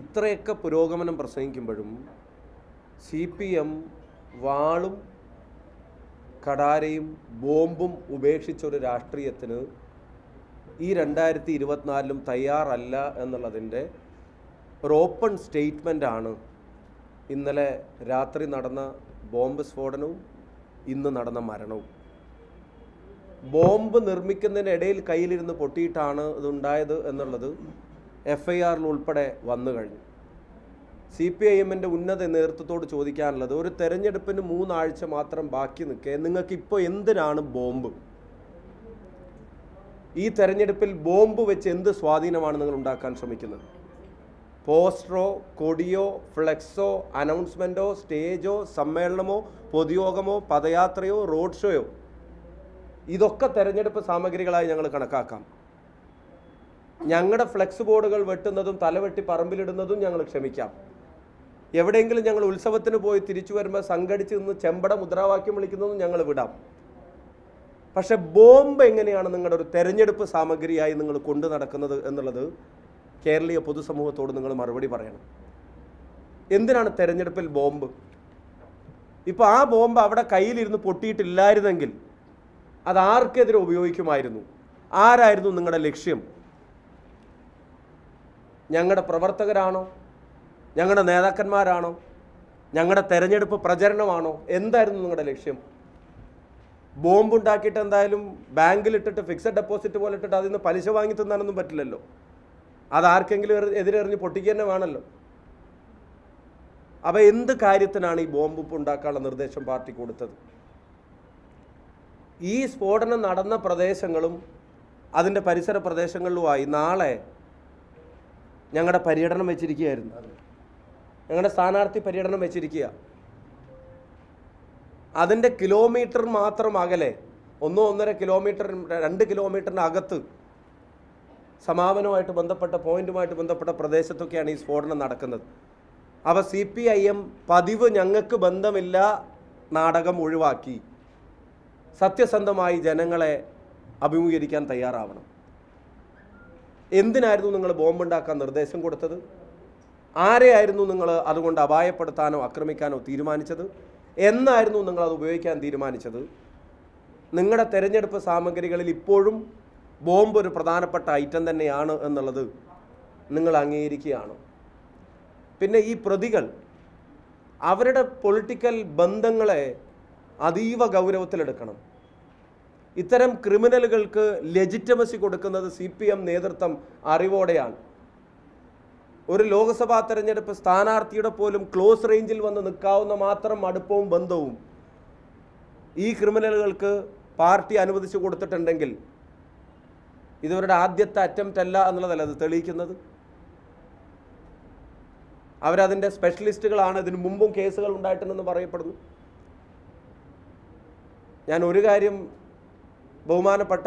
ഇത്രയൊക്കെ പുരോഗമനം പ്രസംഗിക്കുമ്പോഴും C P M വാളും കടാരയും ബോംബും ഉപേക്ഷിച്ചൊരു രാഷ്ട്രീയത്തിന് ഈ രണ്ടായിരത്തി ഇരുപത്തിനാലിലും തയ്യാറല്ല എന്നുള്ളതിൻ്റെ ഒരു ഓപ്പൺ ആണ് ഇന്നലെ രാത്രി നടന്ന ബോംബ് സ്ഫോടനവും ഇന്ന് നടന്ന മരണവും ബോംബ് നിർമ്മിക്കുന്നതിനിടയിൽ കയ്യിലിരുന്ന് പൊട്ടിയിട്ടാണ് ഇതുണ്ടായത് എന്നുള്ളത് എഫ് ഐ ആറിൽ ഉൾപ്പെടെ വന്നു കഴിഞ്ഞു സി പി ഐ എമ്മിൻ്റെ ഉന്നത നേതൃത്വത്തോട് ചോദിക്കാനുള്ളത് ഒരു തെരഞ്ഞെടുപ്പിന് മൂന്നാഴ്ച മാത്രം ബാക്കി നിൽക്കെ നിങ്ങൾക്ക് ഇപ്പോൾ എന്തിനാണ് ബോംബ് ഈ തെരഞ്ഞെടുപ്പിൽ ബോംബ് വെച്ച് എന്ത് സ്വാധീനമാണ് നിങ്ങൾ ഉണ്ടാക്കാൻ ശ്രമിക്കുന്നത് പോസ്റ്ററോ കൊടിയോ ഫ്ലെക്സോ അനൗൺസ്മെൻറ്റോ സ്റ്റേജോ സമ്മേളനമോ പൊതുയോഗമോ പദയാത്രയോ റോഡ് ഷോയോ ഇതൊക്കെ തെരഞ്ഞെടുപ്പ് സാമഗ്രികളായി ഞങ്ങൾ കണക്കാക്കാം ഞങ്ങളുടെ ഫ്ലെക്സ് ബോർഡുകൾ വെട്ടുന്നതും തലവെട്ടി പറമ്പിലിടുന്നതും ഞങ്ങൾ ക്ഷമിക്കാം എവിടെയെങ്കിലും ഞങ്ങൾ ഉത്സവത്തിന് പോയി തിരിച്ചു വരുമ്പോൾ സംഘടിച്ച് നിന്ന് ചെമ്പട മുദ്രാവാക്യം വിളിക്കുന്നതും ഞങ്ങൾ വിടാം പക്ഷെ ബോംബ് എങ്ങനെയാണ് നിങ്ങളുടെ ഒരു തെരഞ്ഞെടുപ്പ് സാമഗ്രിയായി നിങ്ങൾ കൊണ്ടു നടക്കുന്നത് എന്നുള്ളത് കേരളീയ പൊതുസമൂഹത്തോട് നിങ്ങൾ മറുപടി പറയണം എന്തിനാണ് തെരഞ്ഞെടുപ്പിൽ ബോംബ് ഇപ്പോൾ ആ ബോംബ് അവിടെ കയ്യിലിരുന്ന് പൊട്ടിയിട്ടില്ലായിരുന്നെങ്കിൽ അത് ആർക്കെതിരെ ഉപയോഗിക്കുമായിരുന്നു ആരായിരുന്നു നിങ്ങളുടെ ലക്ഷ്യം ഞങ്ങളുടെ പ്രവർത്തകരാണോ ഞങ്ങളുടെ നേതാക്കന്മാരാണോ ഞങ്ങളുടെ തെരഞ്ഞെടുപ്പ് പ്രചരണമാണോ എന്തായിരുന്നു നിങ്ങളുടെ ലക്ഷ്യം ബോംബുണ്ടാക്കിയിട്ട് എന്തായാലും ബാങ്കിലിട്ടിട്ട് ഫിക്സഡ് ഡെപ്പോസിറ്റ് പോലെ ഇട്ടിട്ട് അതിൽ നിന്ന് പലിശ വാങ്ങി തിന്നാനൊന്നും പറ്റില്ലല്ലോ അതാർക്കെങ്കിലും എതിരെറിഞ്ഞ് പൊട്ടിക്കുക തന്നെ വേണമല്ലോ അപ്പോൾ എന്ത് കാര്യത്തിനാണ് ഈ ബോംബ് ഉണ്ടാക്കാനുള്ള നിർദ്ദേശം പാർട്ടി കൊടുത്തത് ഈ സ്ഫോടനം നടന്ന പ്രദേശങ്ങളും അതിൻ്റെ പരിസര പ്രദേശങ്ങളിലുമായി നാളെ ഞങ്ങളുടെ പര്യടനം വെച്ചിരിക്കുകയായിരുന്നു ഞങ്ങളുടെ സ്ഥാനാർത്ഥി പര്യടനം വെച്ചിരിക്കുക അതിൻ്റെ കിലോമീറ്റർ മാത്രം അകലെ ഒന്നോ ഒന്നര കിലോമീറ്റർ രണ്ട് കിലോമീറ്ററിന് അകത്ത് സമാപനവുമായിട്ട് ബന്ധപ്പെട്ട പോയിന്റുമായിട്ട് ബന്ധപ്പെട്ട പ്രദേശത്തൊക്കെയാണ് ഈ സ്ഫോടനം നടക്കുന്നത് അപ്പോൾ സി പി ഐ എം പതിവ് ഞങ്ങൾക്ക് ബന്ധമില്ല നാടകം ഒഴിവാക്കി സത്യസന്ധമായി ജനങ്ങളെ അഭിമുഖീകരിക്കാൻ തയ്യാറാവണം എന്തിനായിരുന്നു നിങ്ങൾ ബോംബുണ്ടാക്കാൻ നിർദ്ദേശം കൊടുത്തത് ആരെയായിരുന്നു നിങ്ങൾ അതുകൊണ്ട് അപായപ്പെടുത്താനോ ആക്രമിക്കാനോ തീരുമാനിച്ചത് എന്നായിരുന്നു നിങ്ങൾ അത് ഉപയോഗിക്കാൻ തീരുമാനിച്ചത് നിങ്ങളുടെ തെരഞ്ഞെടുപ്പ് സാമഗ്രികളിൽ ഇപ്പോഴും ബോംബ് ഒരു പ്രധാനപ്പെട്ട ഐറ്റം തന്നെയാണ് എന്നുള്ളത് നിങ്ങൾ അംഗീകരിക്കുകയാണ് പിന്നെ ഈ പ്രതികൾ അവരുടെ പൊളിറ്റിക്കൽ ബന്ധങ്ങളെ അതീവ ഗൗരവത്തിലെടുക്കണം ഇത്തരം ക്രിമിനലുകൾക്ക് ലെജിറ്റമസി കൊടുക്കുന്നത് സി പി എം നേതൃത്വം അറിവോടെയാണ് ഒരു ലോക്സഭാ തെരഞ്ഞെടുപ്പ് സ്ഥാനാർത്ഥിയുടെ പോലും ക്ലോസ് റേഞ്ചിൽ വന്ന് നിൽക്കാവുന്ന മാത്രം അടുപ്പവും ബന്ധവും ഈ ക്രിമിനലുകൾക്ക് പാർട്ടി അനുവദിച്ചു കൊടുത്തിട്ടുണ്ടെങ്കിൽ ഇതവരുടെ ആദ്യത്തെ അറ്റംപ്റ്റ് അല്ല എന്നുള്ളതല്ല അത് തെളിയിക്കുന്നത് അവരതിൻ്റെ സ്പെഷ്യലിസ്റ്റുകളാണ് ഇതിനു മുമ്പും കേസുകൾ ഉണ്ടായിട്ടുണ്ടെന്ന് പറയപ്പെടുന്നു ഞാൻ ഒരു കാര്യം ബഹുമാനപ്പെട്ട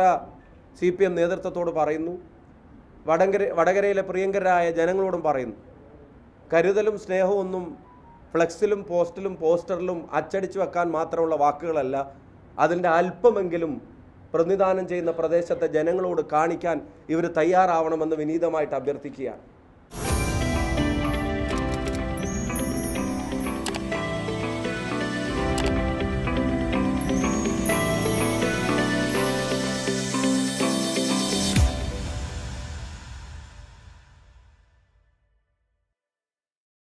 സി പി എം നേതൃത്വത്തോട് പറയുന്നു വടങ്കര വടകരയിലെ പ്രിയങ്കരായ ജനങ്ങളോടും പറയുന്നു കരുതലും സ്നേഹവും ഒന്നും ഫ്ലെക്സിലും പോസ്റ്റിലും പോസ്റ്ററിലും അച്ചടിച്ചു വെക്കാൻ മാത്രമുള്ള വാക്കുകളല്ല അതിൻ്റെ അല്പമെങ്കിലും പ്രതിദാനം ചെയ്യുന്ന പ്രദേശത്തെ ജനങ്ങളോട് കാണിക്കാൻ ഇവർ തയ്യാറാവണമെന്ന് വിനീതമായിട്ട് അഭ്യർത്ഥിക്കുകയാണ്